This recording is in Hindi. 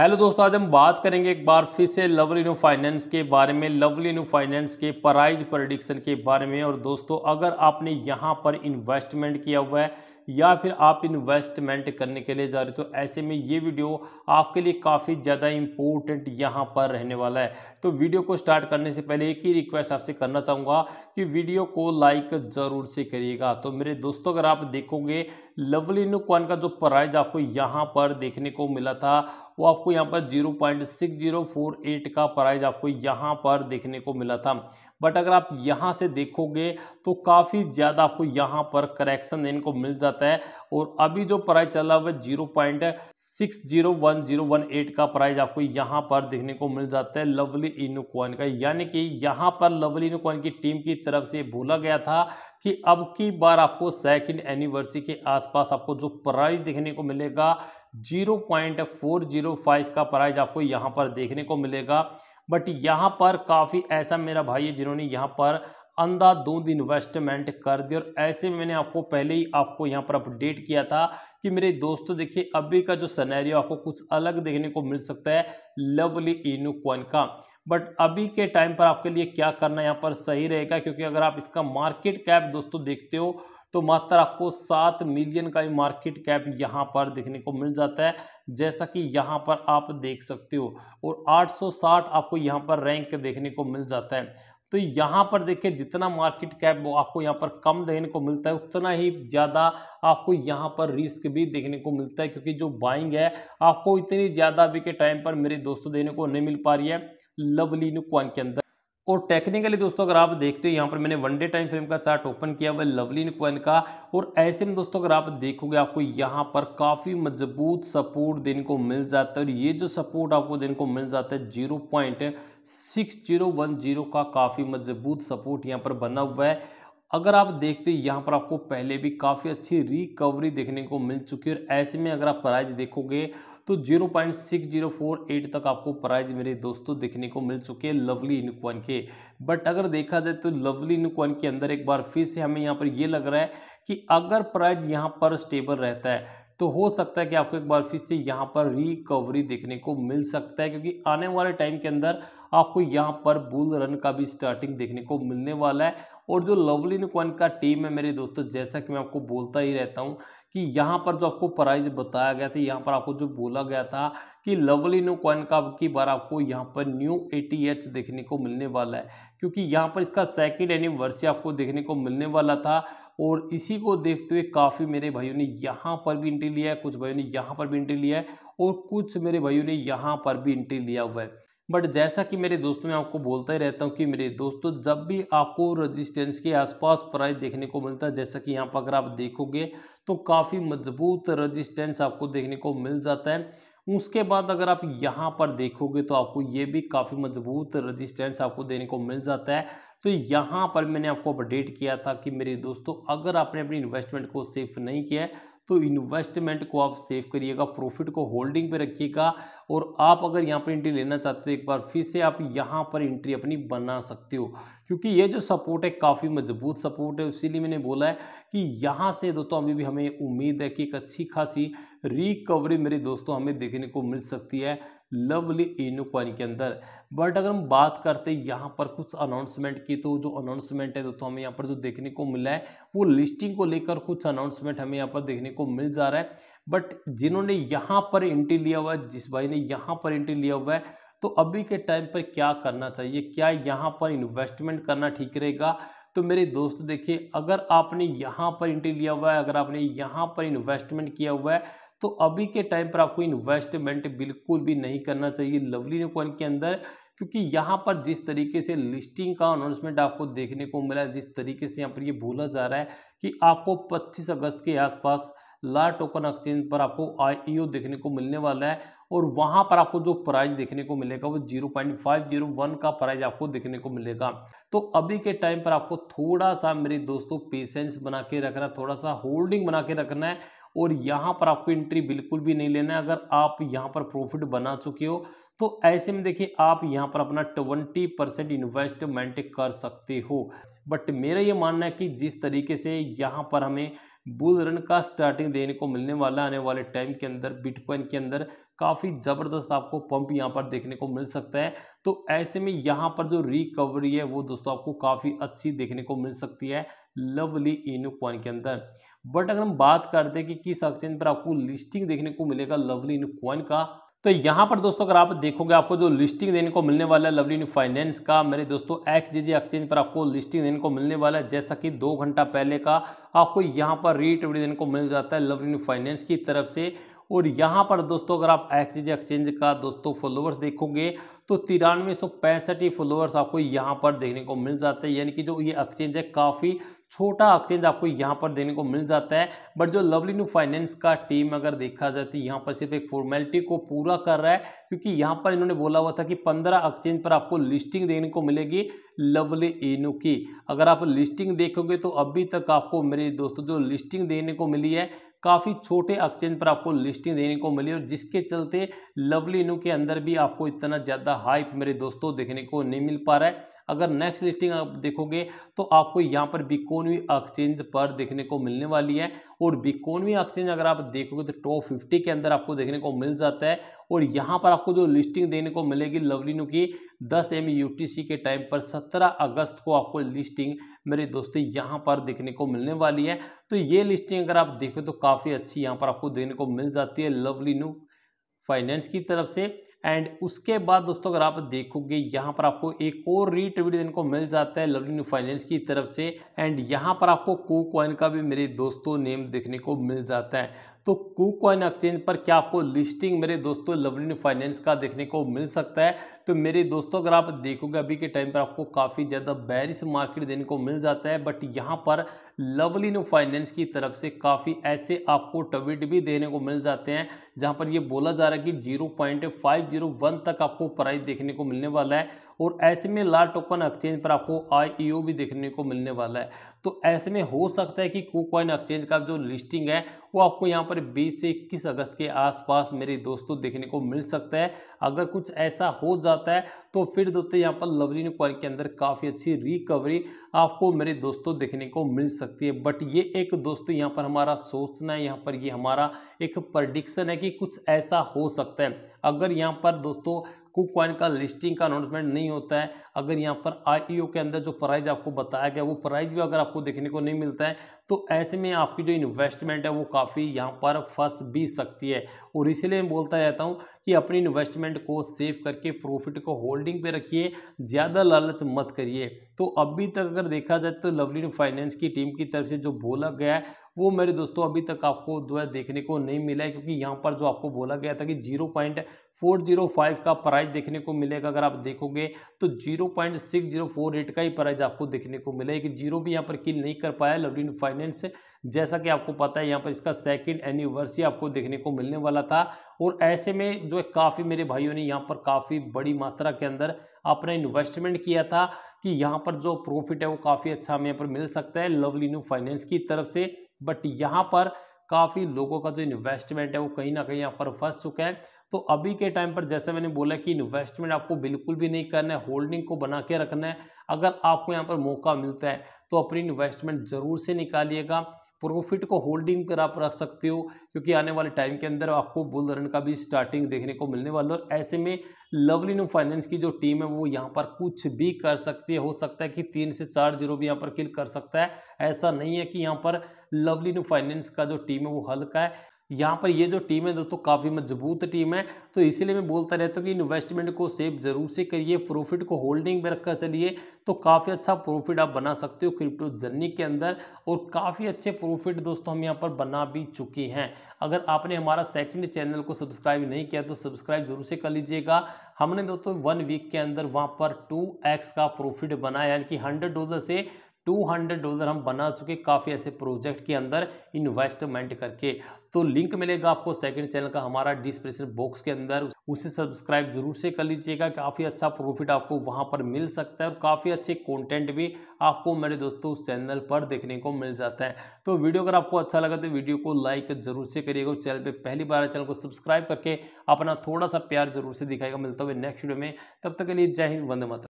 हेलो दोस्तों आज हम बात करेंगे एक बार फिर से लवली न्यू फाइनेंस के बारे में लवली न्यू फाइनेंस के प्राइज प्रडिक्शन के बारे में और दोस्तों अगर आपने यहां पर इन्वेस्टमेंट किया हुआ है या फिर आप इन्वेस्टमेंट करने के लिए जा रहे हो तो ऐसे में ये वीडियो आपके लिए काफ़ी ज़्यादा इंपॉर्टेंट यहाँ पर रहने वाला है तो वीडियो को स्टार्ट करने से पहले एक ही रिक्वेस्ट आपसे करना चाहूँगा कि वीडियो को लाइक ज़रूर से करिएगा तो मेरे दोस्तों अगर आप देखोगे लवली कॉन का जो प्राइज आपको यहाँ पर देखने को मिला था वो आपको यहाँ पर zero point six zero four eight का प्राइज आपको यहाँ पर देखने को मिला था बट अगर आप यहाँ से देखोगे तो काफ़ी ज़्यादा आपको यहाँ पर करेक्शन इनको मिल जाता है और अभी जो प्राइस चल रहा है zero point six zero one zero one eight का प्राइस आपको यहाँ पर देखने को मिल जाता है लवली इनोकॉइन का यानी कि यहाँ पर लवली इनोकॉइन की टीम की तरफ से बोला गया था कि अब की बार आपको सेकेंड एनिवर्सरी के आसपास आपको जो प्राइस देखने को मिलेगा 0.405 का प्राइस आपको यहाँ पर देखने को मिलेगा बट यहाँ पर काफ़ी ऐसा मेरा भाई है जिन्होंने यहाँ पर अंधाधुंध इन्वेस्टमेंट कर दी और ऐसे मैंने आपको पहले ही आपको यहाँ पर अपडेट किया था कि मेरे दोस्तों देखिए अभी का जो सनेरियो आपको कुछ अलग देखने को मिल सकता है लवली इनू क्वन का बट अभी के टाइम पर आपके लिए क्या करना यहाँ पर सही रहेगा क्योंकि अगर आप इसका मार्केट कैप दोस्तों देखते हो तो मात्र आपको सात मिलियन का मार्केट कैप यहाँ पर देखने को मिल जाता है जैसा कि यहाँ पर आप देख सकते हो और 860 आपको यहाँ पर रैंक देखने को मिल जाता है तो यहाँ पर देखिए जितना मार्केट कैप वो आपको यहाँ पर कम देखने को मिलता है उतना ही ज़्यादा आपको यहाँ पर रिस्क भी देखने को मिलता है क्योंकि जो बाइंग है आपको इतनी ज़्यादा अभी के टाइम पर मेरे दोस्तों देने को नहीं मिल पा रही है लवली क्वाइन के अंदर और टेक्निकली दोस्तों अगर आप देखते हो यहाँ पर मैंने वनडे टाइम फ्रेम का चार्ट ओपन किया हुआ है लवलीन क्वन का और ऐसे में दोस्तों अगर आप देखोगे आपको यहाँ पर काफ़ी मजबूत सपोर्ट देने को मिल जाता है और ये जो सपोर्ट आपको देने को मिल जाता है zero point six zero one zero का काफ़ी मजबूत सपोर्ट यहाँ पर बना हुआ है अगर आप देखते हो यहाँ पर आपको पहले भी काफ़ी अच्छी रिकवरी देखने को मिल चुकी है और ऐसे में अगर आप प्राइज देखोगे तो 0.6048 तक आपको प्राइज मेरे दोस्तों देखने को मिल चुके हैं लवली इनक्वन के बट अगर देखा जाए तो लवली इनक्वन के अंदर एक बार फिर से हमें यहाँ पर ये लग रहा है कि अगर प्राइज यहाँ पर स्टेबल रहता है तो हो सकता है कि आपको एक बार फिर से यहाँ पर रिकवरी देखने को मिल सकता है क्योंकि आने वाले टाइम के अंदर आपको यहाँ पर बुल रन का भी स्टार्टिंग देखने को मिलने वाला है और जो लवली निकॉन का टीम है मेरे दोस्तों जैसा कि मैं आपको बोलता ही रहता हूँ कि यहाँ पर जो आपको प्राइस बताया गया था यहाँ पर आपको जो बोला गया था कि लवली नो कॉइन का की बार आपको यहाँ पर न्यू एटीएच देखने को मिलने वाला है क्योंकि यहाँ पर इसका सेकेंड एनिवर्सरी आपको देखने को मिलने वाला था और इसी को देखते हुए काफ़ी मेरे भाइयों ने यहाँ पर भी इंट्री लिया है कुछ भाइयों ने यहाँ पर भी इंट्री लिया है और कुछ मेरे भाइयों ने यहाँ पर भी इंट्री लिया हुआ है बट जैसा कि मेरे दोस्तों मैं आपको बोलता ही रहता हूँ कि मेरे दोस्तों तो जब भी आपको रेजिस्टेंस के आसपास प्राइस देखने को मिलता है जैसा कि यहाँ पर अगर आप देखोगे तो काफ़ी मजबूत रेजिस्टेंस आपको देखने को मिल जाता है उसके बाद अगर आप यहाँ पर देखोगे तो आपको ये भी काफ़ी मजबूत रजिस्टेंस आपको देने को मिल जाता है तो यहाँ पर मैंने आपको अपडेट किया था कि मेरे दोस्तों अगर आपने अपनी इन्वेस्टमेंट को सेफ नहीं किया तो इन्वेस्टमेंट को आप सेव करिएगा प्रॉफिट को होल्डिंग पे रखिएगा और आप अगर यहाँ पर एंट्री लेना चाहते हो एक बार फिर से आप यहाँ पर एंट्री अपनी बना सकते हो क्योंकि ये जो सपोर्ट है काफ़ी मजबूत सपोर्ट है इसीलिए मैंने बोला है कि यहाँ से दोस्तों अभी भी हमें उम्मीद है कि एक अच्छी खासी रिकवरी मेरे दोस्तों हमें देखने को मिल सकती है लवली इनोक्वानी के अंदर बट अगर हम बात करते हैं यहाँ पर कुछ अनाउंसमेंट की तो जो अनाउंसमेंट है दोस्तों तो हमें यहाँ पर जो देखने को मिला है वो लिस्टिंग को लेकर कुछ अनाउंसमेंट हमें यहाँ पर देखने को मिल जा रहा है बट जिन्होंने यहाँ पर एंट्री लिया हुआ है जिस भाई ने यहाँ पर एंट्री लिया हुआ है तो अभी के टाइम पर क्या करना चाहिए क्या यहाँ पर इन्वेस्टमेंट करना ठीक रहेगा तो मेरे दोस्त देखिए अगर आपने यहाँ पर इंट्री लिया हुआ है अगर आपने यहाँ पर इन्वेस्टमेंट किया हुआ है तो अभी के टाइम पर आपको इन्वेस्टमेंट बिल्कुल भी नहीं करना चाहिए लवली कॉइन के अंदर क्योंकि यहाँ पर जिस तरीके से लिस्टिंग का अनाउंसमेंट आपको देखने को मिला जिस तरीके से यहाँ पर ये बोला जा रहा है कि आपको 25 अगस्त के आसपास ला टोकन एक्सचेंज पर आपको आई e देखने को मिलने वाला है और वहाँ पर आपको जो प्राइस देखने को मिलेगा वो zero point five zero one का प्राइस आपको देखने को मिलेगा तो अभी के टाइम पर आपको थोड़ा सा मेरे दोस्तों पेशेंस बना के रखना थोड़ा सा होल्डिंग बना के रखना है और यहाँ पर आपको एंट्री बिल्कुल भी नहीं लेना है अगर आप यहाँ पर प्रॉफिट बना चुके हो तो ऐसे में देखिए आप यहाँ पर अपना ट्वेंटी परसेंट इन्वेस्टमेंट कर सकते हो बट मेरा ये मानना है कि जिस तरीके से यहाँ पर हमें बुल रन का स्टार्टिंग देने को मिलने वाला आने वाले टाइम के अंदर बिटकॉइन के अंदर काफ़ी ज़बरदस्त आपको पंप यहाँ पर देखने को मिल सकता है तो ऐसे में यहाँ पर जो रिकवरी है वो दोस्तों आपको काफ़ी अच्छी देखने को मिल सकती है लवली इन कॉइन के अंदर बट अगर हम बात करते हैं कि किस एक्सचेंज पर आपको लिस्टिंग देखने को मिलेगा लवली इन कॉइन का तो यहाँ पर दोस्तों अगर आप देखोगे आपको जो लिस्टिंग देने को मिलने वाला है लवली इन फाइनेंस का मेरे दोस्तों एक्स जी एक्सचेंज पर आपको लिस्टिंग देने को मिलने वाला है जैसा कि दो घंटा पहले का आपको यहाँ पर रीट देने को मिल जाता है लवली इन फाइनेंस की तरफ से और यहाँ पर दोस्तों अगर आप एक्सचेंज एक्सचेंज का दोस्तों फॉलोअर्स देखोगे तो तिरानवे सौ पैंसठ ही फॉलोअर्स आपको यहाँ पर देखने को मिल जाते हैं यानी कि जो ये एक्सचेंज है काफ़ी छोटा एक्सचेंज आपको यहाँ पर देने को मिल जाता है बट जो लवली न्यू फाइनेंस का टीम अगर देखा जाए तो यहाँ पर सिर्फ एक फॉर्मेलिटी को पूरा कर रहा है क्योंकि यहाँ पर इन्होंने बोला हुआ था कि पंद्रह एक्सचेंज पर आपको लिस्टिंग देखने को मिलेगी लवली इनू की अगर आप लिस्टिंग देखोगे तो अभी तक आपको मेरे दोस्तों जो लिस्टिंग देने को मिली है काफ़ी छोटे एक्सचेंज पर आपको लिस्टिंग देने को मिली और जिसके चलते लवली न्यू के अंदर भी आपको इतना ज़्यादा हाइप मेरे दोस्तों देखने को नहीं मिल पा रहा है अगर नेक्स्ट लिस्टिंग आप देखोगे तो आपको यहाँ पर बिकोनवी एक्सचेंज पर देखने को मिलने वाली है और बिकोनवी एक्सचेंज अगर आप देखोगे तो टॉप फिफ्टी के अंदर आपको देखने को मिल जाता है और यहाँ पर आपको जो लिस्टिंग देने को मिलेगी लवलीनो की दस एम यू के टाइम पर सत्रह अगस्त को आपको लिस्टिंग मेरे दोस्तों यहाँ पर देखने को मिलने वाली है तो ये लिस्टिंग अगर आप देखो तो काफ़ी अच्छी यहाँ पर आपको देखने को मिल जाती है लवलीनू फाइनेंस की तरफ से एंड उसके बाद दोस्तों अगर आप देखोगे यहाँ पर आपको एक और रीट्रीट इनको मिल जाता है लर्निंग फाइनेंस की तरफ से एंड यहाँ पर आपको को का भी मेरे दोस्तों नेम देखने को मिल जाता है तो कू कॉइन एक्सचेंज पर क्या आपको लिस्टिंग मेरे दोस्तों लवली फाइनेंस का देखने को मिल सकता है तो मेरे दोस्तों अगर आप देखोगे अभी के टाइम पर आपको काफ़ी ज़्यादा बैरिस मार्केट देने को मिल जाता है बट यहाँ पर न्यू फाइनेंस की तरफ से काफ़ी ऐसे आपको ट्वीट भी देने को मिल जाते हैं जहाँ पर ये बोला जा रहा है कि zero point five zero one तक आपको प्राइस देखने को मिलने वाला है और ऐसे में लाल टोकन एक्सचेंज पर आपको आई e भी देखने को मिलने वाला है तो ऐसे में हो सकता है कि कू एक्सचेंज का जो लिस्टिंग है वो आपको यहाँ पर पर 20 से इक्कीस अगस्त के आसपास मेरे दोस्तों देखने को मिल सकता है अगर कुछ ऐसा हो जाता है तो फिर दोस्तों यहाँ पर लवलीन क्वार के अंदर काफ़ी अच्छी रिकवरी आपको मेरे दोस्तों देखने को मिल सकती है बट ये एक दोस्तों यहाँ पर हमारा सोचना है यहाँ पर ये हमारा एक प्रडिक्शन है कि कुछ ऐसा हो सकता है अगर यहाँ पर दोस्तों कुक कॉइन का लिस्टिंग का अनाउंसमेंट नहीं होता है अगर यहाँ पर आईईओ e के अंदर जो प्राइज आपको बताया गया वो प्राइज भी अगर आपको देखने को नहीं मिलता है तो ऐसे में आपकी जो इन्वेस्टमेंट है वो काफ़ी यहाँ पर फंस भी सकती है और इसलिए मैं बोलता रहता हूँ कि अपनी इन्वेस्टमेंट को सेव करके प्रॉफिट को होल्डिंग पे रखिए ज़्यादा लालच मत करिए तो अभी तक अगर देखा जाए तो लवली फाइनेंस की टीम की तरफ से जो बोला गया है वो मेरे दोस्तों अभी तक आपको जो है देखने को नहीं मिला है क्योंकि यहाँ पर जो आपको बोला गया था कि zero point four zero five का प्राइस देखने को मिलेगा अगर आप देखोगे तो zero point six zero four eight का ही प्राइस आपको देखने को है कि जीरो भी यहाँ पर किल नहीं कर पाया लवली फाइनेंस फाइनेंस जैसा कि आपको पता है यहाँ पर इसका सेकंड एनिवर्सरी आपको देखने को मिलने वाला था और ऐसे में जो है काफ़ी मेरे भाइयों ने यहाँ पर काफ़ी बड़ी मात्रा के अंदर अपना इन्वेस्टमेंट किया था कि यहाँ पर जो प्रॉफिट है वो काफ़ी अच्छा हमें यहाँ पर मिल सकता है लवली न्यू फाइनेंस की तरफ से बट यहाँ पर काफ़ी लोगों का जो इन्वेस्टमेंट है वो कहीं ना कहीं यहाँ पर फंस चुका है तो अभी के टाइम पर जैसे मैंने बोला कि इन्वेस्टमेंट आपको बिल्कुल भी नहीं करना है होल्डिंग को बना के रखना है अगर आपको यहाँ पर मौका मिलता है तो अपनी इन्वेस्टमेंट ज़रूर से निकालिएगा प्रॉफिट को होल्डिंग कर आप रख सकते हो क्योंकि आने वाले टाइम के अंदर आपको बुल रन का भी स्टार्टिंग देखने को मिलने वाला है और ऐसे में लवली न्यू फाइनेंस की जो टीम है वो यहाँ पर कुछ भी कर सकती है हो सकता है कि तीन से चार जीरो भी यहाँ पर किल कर सकता है ऐसा नहीं है कि यहाँ पर लवली न्यू फाइनेंस का जो टीम है वो हल्का है यहाँ पर ये जो टीम है दोस्तों काफ़ी मजबूत टीम है तो इसीलिए मैं बोलता रहता हूँ कि इन्वेस्टमेंट को सेव जरूर से करिए प्रॉफिट को होल्डिंग में रखकर चलिए तो काफ़ी अच्छा प्रॉफिट आप बना सकते हो क्रिप्टो जर्नी के अंदर और काफ़ी अच्छे प्रॉफिट दोस्तों हम यहाँ पर बना भी चुके हैं अगर आपने हमारा सेकेंड चैनल को सब्सक्राइब नहीं किया तो सब्सक्राइब जरूर से कर लीजिएगा हमने दोस्तों वन वीक के अंदर वहाँ पर टू एक्स का प्रॉफिट बनाया यानी कि हंड्रेड डॉलर से 200 डॉलर हम बना चुके काफ़ी ऐसे प्रोजेक्ट के अंदर इन्वेस्टमेंट करके तो लिंक मिलेगा आपको सेकंड चैनल का हमारा डिस्क्रिप्शन बॉक्स के अंदर उसे सब्सक्राइब जरूर से कर लीजिएगा काफ़ी अच्छा प्रॉफिट आपको वहाँ पर मिल सकता है और काफ़ी अच्छे कंटेंट भी आपको मेरे दोस्तों उस चैनल पर देखने को मिल जाता है तो वीडियो अगर आपको अच्छा लगा तो वीडियो को लाइक जरूर से करिएगा चैनल पर पहली बार चैनल को सब्सक्राइब करके अपना थोड़ा सा प्यार जरूर से दिखाएगा मिलता हुआ नेक्स्ट वीडियो में तब तक के लिए जय हिंद वंदे मात्र